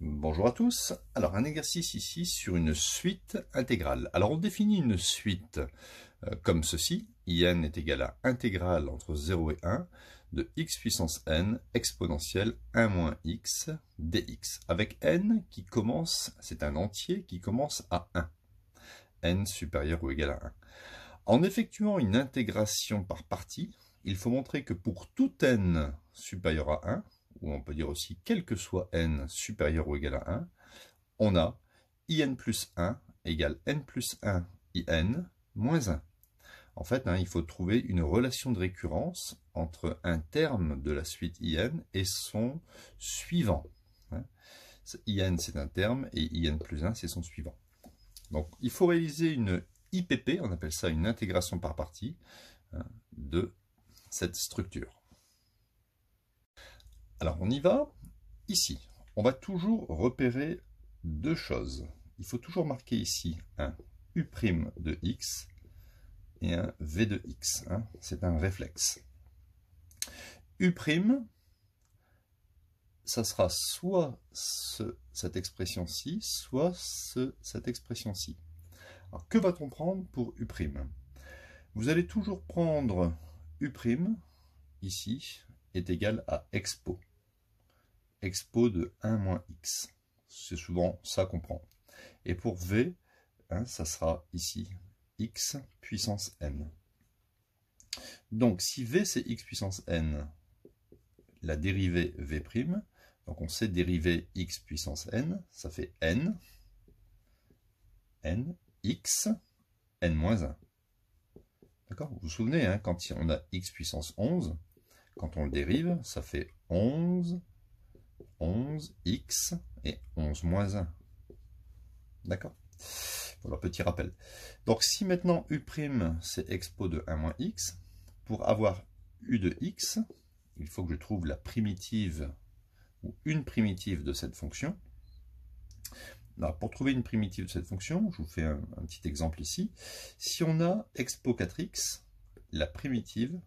Bonjour à tous. Alors un exercice ici sur une suite intégrale. Alors on définit une suite euh, comme ceci. In est égal à intégrale entre 0 et 1 de x puissance n exponentielle 1 moins x dx. Avec n qui commence, c'est un entier qui commence à 1. n supérieur ou égal à 1. En effectuant une intégration par partie, il faut montrer que pour tout n supérieur à 1, ou on peut dire aussi quel que soit n supérieur ou égal à 1, on a in plus 1 égale n plus 1 in moins 1. En fait, hein, il faut trouver une relation de récurrence entre un terme de la suite in et son suivant. Hein. in, c'est un terme, et in plus 1, c'est son suivant. Donc, il faut réaliser une IPP, on appelle ça une intégration par partie, hein, de cette structure. Alors on y va, ici, on va toujours repérer deux choses. Il faut toujours marquer ici un U' de X et un V de X, hein. c'est un réflexe. U', ça sera soit cette expression-ci, soit cette expression-ci. Alors que va-t-on prendre pour U' Vous allez toujours prendre U' ici est égal à expo expo de 1 x. C'est souvent ça qu'on prend. Et pour V, hein, ça sera ici x puissance n. Donc si V c'est x puissance n, la dérivée V', donc on sait dériver x puissance n, ça fait n, n, x, n moins 1. D'accord Vous vous souvenez, hein, quand on a x puissance 11, quand on le dérive, ça fait 11 11, x et 11 1. D'accord Voilà, petit rappel. Donc si maintenant u' c'est expo de 1 x, pour avoir u de x, il faut que je trouve la primitive ou une primitive de cette fonction. pour trouver une primitive de cette fonction, je vous fais un, un, petit exemple ici. Si on a expo 4x, la primitive,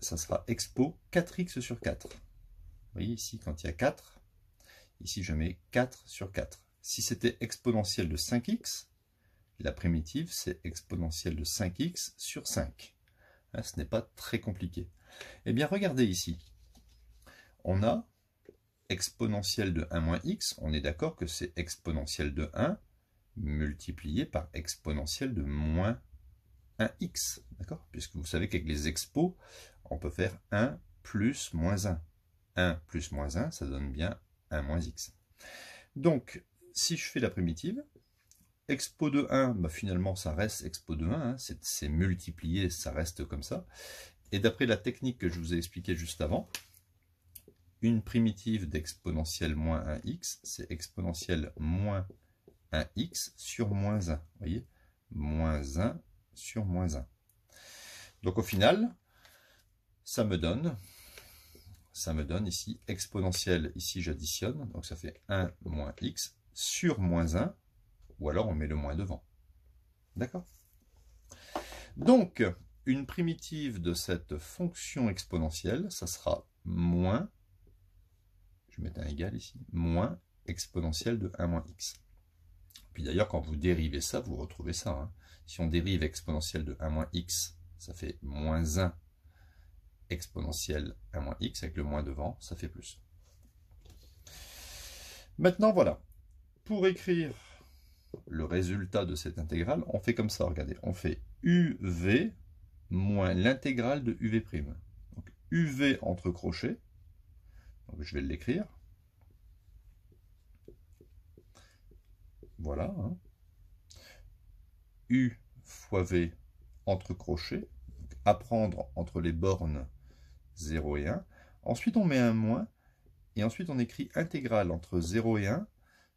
ça sera expo 4x sur 4. Vous voyez ici, quand il y a 4, ici je mets 4 sur 4. Si c'était exponentielle de 5x, la primitive c'est exponentielle de 5x sur 5. Hein, ce n'est pas très compliqué. Eh bien regardez ici, on a exponentielle de 1 moins x, on est d'accord que c'est exponentielle de 1 multiplié par exponentielle de moins 1x, d'accord Puisque vous savez qu'avec les expos, on peut faire 1 plus moins 1. 1 plus moins 1, ça donne bien 1 moins x. Donc, si je fais la primitive, expo de 1, bah, finalement ça reste expo de 1, hein, c'est multiplié, ça reste comme ça. Et d'après la technique que je vous ai expliquée juste avant, une primitive d'exponentielle moins 1x, c'est exponentielle moins 1x sur moins 1. Vous voyez Moins 1 sur moins 1. Donc au final, ça me donne ça me donne ici exponentielle, ici j'additionne, donc ça fait 1 moins x sur moins 1, ou alors on met le moins devant. D'accord Donc, une primitive de cette fonction exponentielle, ça sera moins, je vais mettre un égal ici, moins exponentielle de 1 moins x. Puis d'ailleurs, quand vous dérivez ça, vous retrouvez ça. Hein. Si on dérive exponentielle de 1 moins x, ça fait moins 1 exponentielle 1 moins x, avec le moins devant, ça fait plus. Maintenant, voilà. Pour écrire le résultat de cette intégrale, on fait comme ça, regardez. On fait uv moins l'intégrale de uv'. Donc uv entre crochets, donc je vais l'écrire. Voilà. Hein. u fois v entre crochets, à prendre entre les bornes 0 et 1. Ensuite, on met un moins, et ensuite on écrit intégrale entre 0 et 1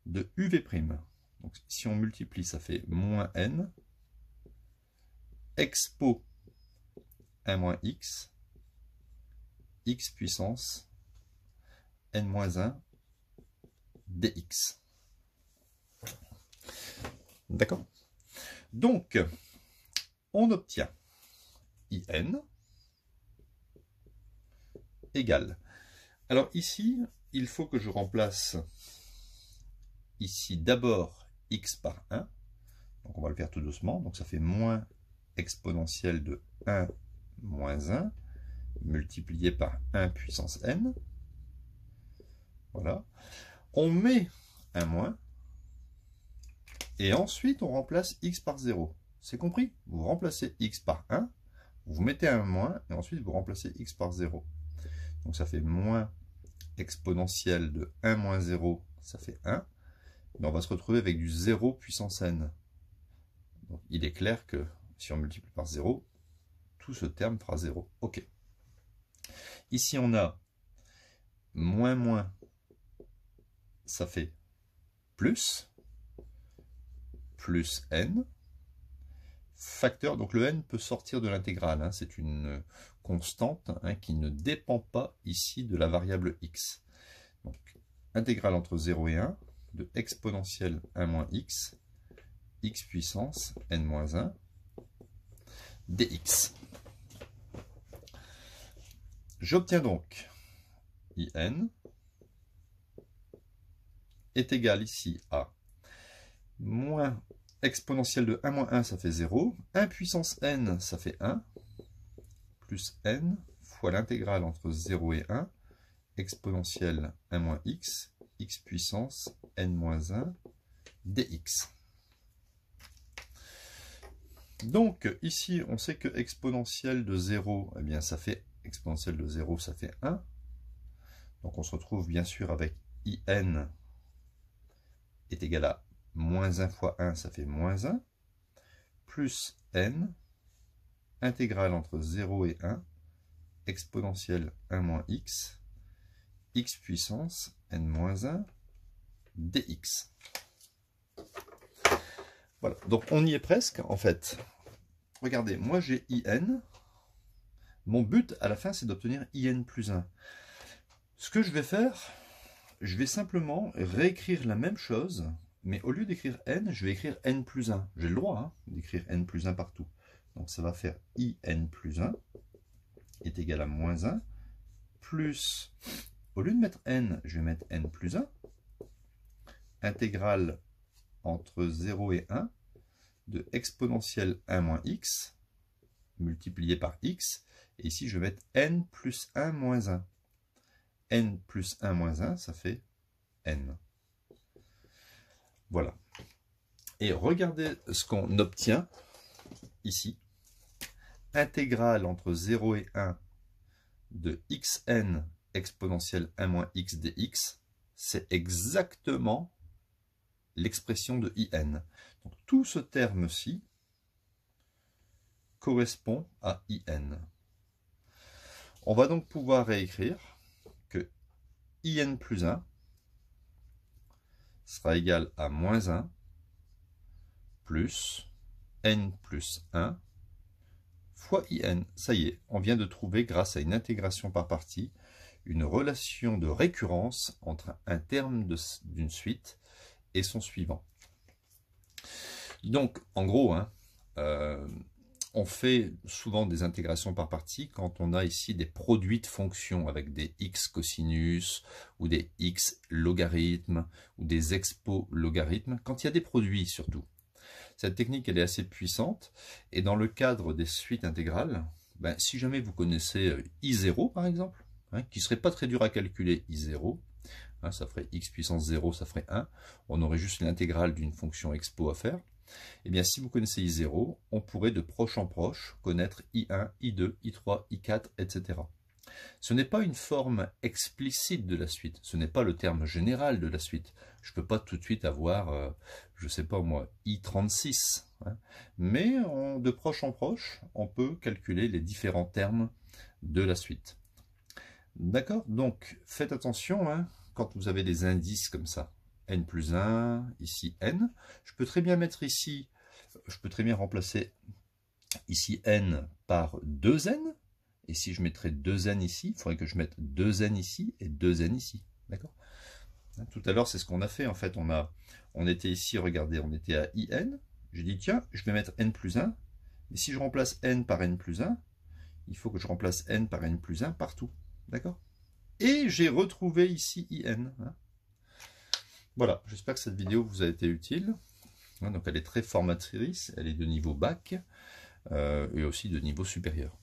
de uv'. Donc si on multiplie, ça fait moins n, expo 1 moins x, x puissance n moins 1 dx. D'accord Donc, on obtient in alors ici, il faut que je remplace ici d'abord x par 1. Donc on va le faire tout doucement. Donc ça fait moins exponentielle de 1 moins 1 multiplié par 1 puissance n. Voilà. On met un moins. Et ensuite, on remplace x par 0. C'est compris Vous remplacez x par 1, vous mettez un moins, et ensuite vous remplacez x par 0. Donc ça fait moins exponentielle de 1 moins 0, ça fait 1. Mais on va se retrouver avec du 0 puissance n. il est clair que si on multiplie par 0, tout ce terme fera 0. OK. Ici, on a moins moins, ça fait plus, plus n, facteur, donc le n peut sortir de l'intégrale, hein. c'est une euh, constante hein, qui ne dépend pas ici de la variable x. Donc intégrale entre 0 et 1 de exponentielle 1 moins x, x puissance n 1 dx. J'obtiens donc in est égal ici à moins exponentielle de 1 moins 1, ça fait 0. 1 puissance n, ça fait 1, plus n fois l'intégrale entre 0 et 1, exponentielle 1 moins x, x puissance n moins 1 dx. Donc ici, on sait que exponentielle de 0, eh bien ça fait exponentielle de 0, ça fait 1. Donc on se retrouve bien sûr avec in est égal à Moins 1 fois 1, ça fait moins 1. Plus n, intégrale entre 0 et 1, exponentielle 1 moins x, x puissance n moins 1 dx. Voilà, donc on y est presque en fait. Regardez, moi j'ai in. Mon but à la fin c'est d'obtenir in plus 1. Ce que je vais faire, je vais simplement réécrire la même chose mais au lieu d'écrire n, je vais écrire n plus 1. J'ai le droit hein, d'écrire n plus 1 partout. Donc ça va faire i n plus 1 est égal à moins 1 plus, au lieu de mettre n, je vais mettre n plus 1, intégrale entre 0 et 1 de exponentielle 1 moins x multiplié par x. Et ici, je vais mettre n plus 1 moins 1. n plus 1 moins 1, ça fait n. Voilà. Et regardez ce qu'on obtient ici. Intégrale entre 0 et 1 de xn exponentielle 1 moins x dx, c'est exactement l'expression de in. Donc tout ce terme-ci correspond à in. On va donc pouvoir réécrire que in plus 1 sera égal à moins 1 plus n plus 1 fois in. Ça y est, on vient de trouver, grâce à une intégration par partie, une relation de récurrence entre un terme d'une suite et son suivant. Donc, en gros, hein, euh, on fait souvent des intégrations par partie quand on a ici des produits de fonctions avec des x cosinus ou des x logarithmes ou des expo logarithmes, quand il y a des produits surtout. Cette technique, elle est assez puissante et dans le cadre des suites intégrales, ben, si jamais vous connaissez euh, i0 par exemple, qui hein, qui serait pas très dur à calculer i0, hein, ça ferait x puissance 0, ça ferait 1, on aurait juste l'intégrale d'une fonction expo à faire, eh bien, si vous connaissez I0, on pourrait de proche en proche connaître I1, I2, I3, I4, etc. Ce n'est pas une forme explicite de la suite, ce n'est pas le terme général de la suite. Je ne peux pas tout de suite avoir, euh, je ne sais pas moi, I36. Hein. Mais de proche en proche, on peut calculer les différents termes de la suite. D'accord Donc, faites attention hein, quand vous avez des indices comme ça n plus 1, ici n. Je peux très bien mettre ici, je peux très bien remplacer ici n par 2n. Et si je mettrais 2n ici, il faudrait que je mette 2n ici et 2n ici. D'accord hein, Tout à l'heure, c'est ce qu'on a fait. En fait, on, a, on était ici, regardez, on était à in. J'ai dit, tiens, je vais mettre n plus 1. et si je remplace n par n plus 1, il faut que je remplace n par n plus 1 partout. D'accord Et j'ai retrouvé ici in. Hein. Voilà, j'espère que cette vidéo vous a été utile. Hein, donc elle est très formatrice, elle est de niveau bac euh, et aussi de niveau supérieur.